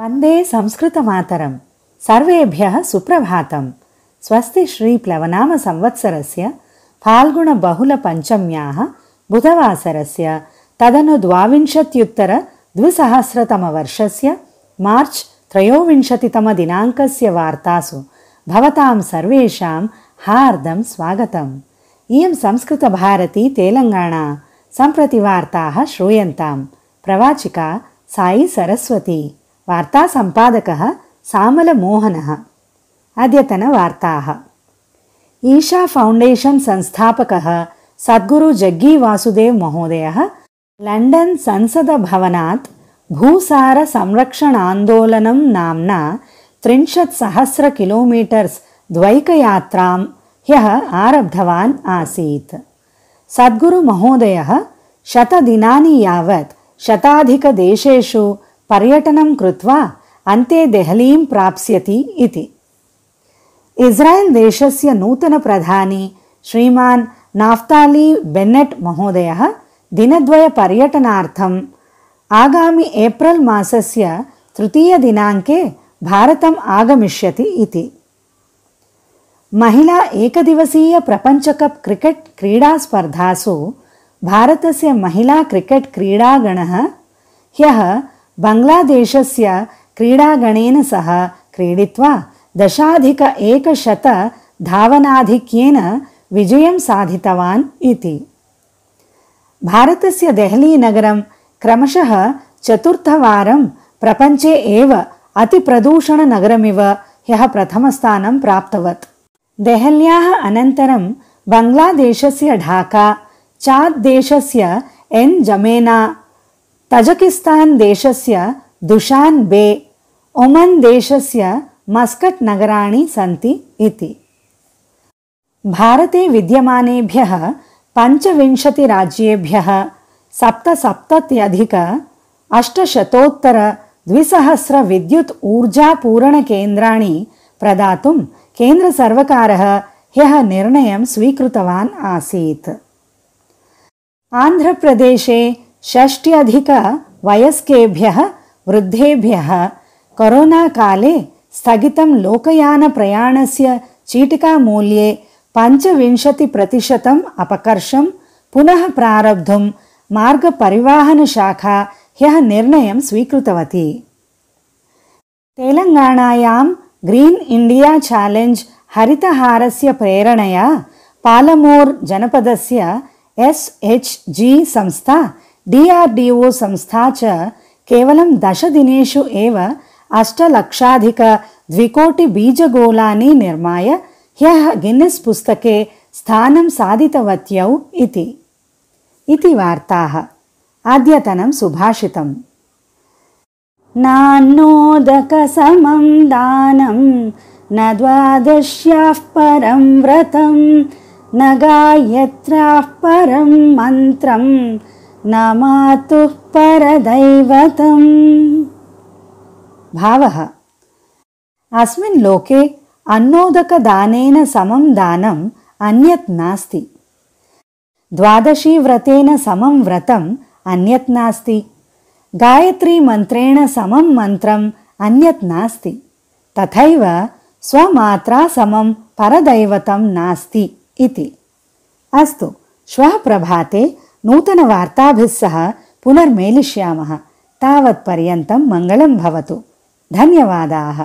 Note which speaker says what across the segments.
Speaker 1: वन्दे संस्कृतमातरम् सर्वेभ्यः सुप्रभातम् स्वस्ति श्रीप्लवनामसंवत्सरस्य फाल्गुणबहुलपञ्चम्याः बुधवासरस्य तदनु द्वाविंशत्युत्तरद्विसहस्रतमवर्षस्य मार्च् त्रयोविंशतितमदिनाङ्कस्य वार्तासु भवतां सर्वेषां हार्दं स्वागतम् इयं संस्कृतभारती तेलङ्गाणा सम्प्रति वार्ताः श्रूयन्ताम् प्रवाचिका साई सरस्वती वार्तासम्पादकः सामलमोहनः अद्यतनवार्ताः ईशा फौण्डेशन् संस्थापकः सद्गुरुजग्गीवासुदेव महोदयः लण्डन् संसदभवनात् भूसारसंरक्षणान्दोलनं नाम्ना त्रिंशत्सहस्र किलोमीटर्स् द्वैकयात्रां ह्यः आरब्धवान् आसीत् सद्गुरुमहोदयः शतदिनानि यावत् शताधिकदेशेषु पर्यटनं कृत्वा अन्ते देहलीं प्राप्स्यति इति इस्रायल् देशस्य नूतनप्रधानी श्रीमान् नाफ्ताली बेन्नट् महोदयः दिनद्वयपर्यटनार्थं आगामि एप्रिल् मासस्य तृतीयदिनाङ्के भारतम् आगमिष्यति इति महिला एकदिवसीयप्रपञ्चकप् क्रिकेट् क्रीडास्पर्धासु भारतस्य महिला क्रिकेट् क्रीडागणः ह्यः बङ्ग्लादेशस्य क्रीडागणेन सह क्रीडित्वा दशाधिक धावनाधिक्येन विजयं साधितवान् इति भारतस्य देहलीनगरं क्रमशः चतुर्थवारं प्रपञ्चे एव अतिप्रदूषणनगरमिव ह्यः प्रथमस्थानं प्राप्तवत् देहल्याः अनन्तरं बङ्ग्लादेशस्य ढाका देशस्य एन् जमेना तजकिस्तान् देशस्य दुशान् बे देशस्य मस्कट् नगराणि सन्ति इति भारते विद्यमानेभ्यः पञ्चविंशतिराज्येभ्यः सप्तसप्तत्यधिक अष्टशतोत्तरद्विसहस्रविद्युत् ऊर्जापूरणकेन्द्राणि प्रदातुं केन्द्रसर्वकारः ह्यः निर्णयं स्वीकृतवान् आसीत् आन्ध्रप्रदेशे षष्ट्यधिकवयस्केभ्यः वृद्धेभ्यः कोरोनाकाले स्थगितं लोकयानप्रयाणस्य चीटिकामूल्ये पञ्चविंशतिप्रतिशतम् अपकर्षं पुनः प्रारब्धुं मार्गपरिवाहनशाखा ह्यः निर्णयं स्वीकृतवती तेलङ्गाणायां ग्रीन् इण्डिया चालेञ्ज् हरितहारस्य प्रेरणया पालमोर् जनपदस्य एस् हेच् जी संस्था डी आर् ओ संस्था च केवलं दशदिनेषु एव अष्टलक्षाधिकद्विकोटिबीजगोलानि निर्माय ह्यः गिन्नस् पुस्तके स्थानं साधितवत्यौ इति इति वार्ताः अद्यतनं सुभाषितम् नान्नोदकसमं दानं न द्वादश्याः परं व्रतं न गायत्र्याः परं मन्त्रं न मातुः परदैवतम् भावः अस्मिन् लोके अन्नोदकदानेन समं दानम् अन्यत् नास्ति द्वादशी व्रतेन समं व्रतम् अन्यत् नास्ति गायत्रीमन्त्रेण समं मन्त्रम् अन्यत् नास्ति तथैव स्वमात्रा समं परदैवतं नास्ति इति अस्तु श्वः प्रभाते सह पुनर्मेलिष्यामः तावत्पर्यन्तं मङ्गलं भवतु धन्यवादाः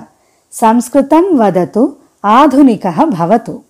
Speaker 1: संस्कृतं वदतु आधुनिकः भवतु